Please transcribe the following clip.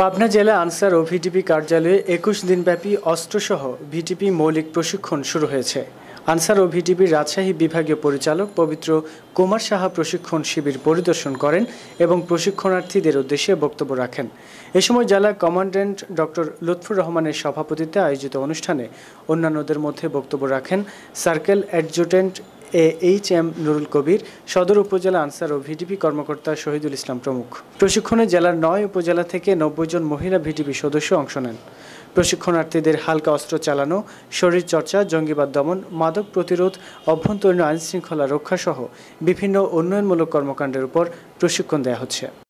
পাবনা জেলা আনসার ও ভিটিপি কার্যালয়ে একুশ দিনব্যাপী অস্ত্রসহ ভিটিপি মৌলিক প্রশিক্ষণ শুরু হয়েছে আনসার ও ভিটিপির রাজশাহী বিভাগীয় পরিচালক পবিত্র কুমার সাহা প্রশিক্ষণ শিবির পরিদর্শন করেন এবং প্রশিক্ষণার্থীদের উদ্দেশ্যে বক্তব্য রাখেন এ সময় জেলা কমান্ড্যান্ট ডক্টর লুৎফুর রহমানের সভাপতিত্বে আয়োজিত অনুষ্ঠানে অন্যান্যদের মধ্যে বক্তব্য রাখেন circle adjutant A H M Nurul Kabir সদর উপজেলা আনসার ও ভিডিপি কর্মকর্তা শহীদুল ইসলাম প্রমুখ প্রশিক্ষণে জেলার নয় উপজেলা থেকে নব্বই জন মহিলা ভিডিপি সদস্য অংশ নেন প্রশিক্ষণার্থীদের হালকা অস্ত্র চালানো শরীরচর্চা জঙ্গিবাদ দমন মাদক প্রতিরোধ অভ্যন্তরীণ আইনশৃঙ্খলা রক্ষাসহ বিভিন্ন উন্নয়নমূলক কর্মকাণ্ডের উপর প্রশিক্ষণ দেওয়া হচ্ছে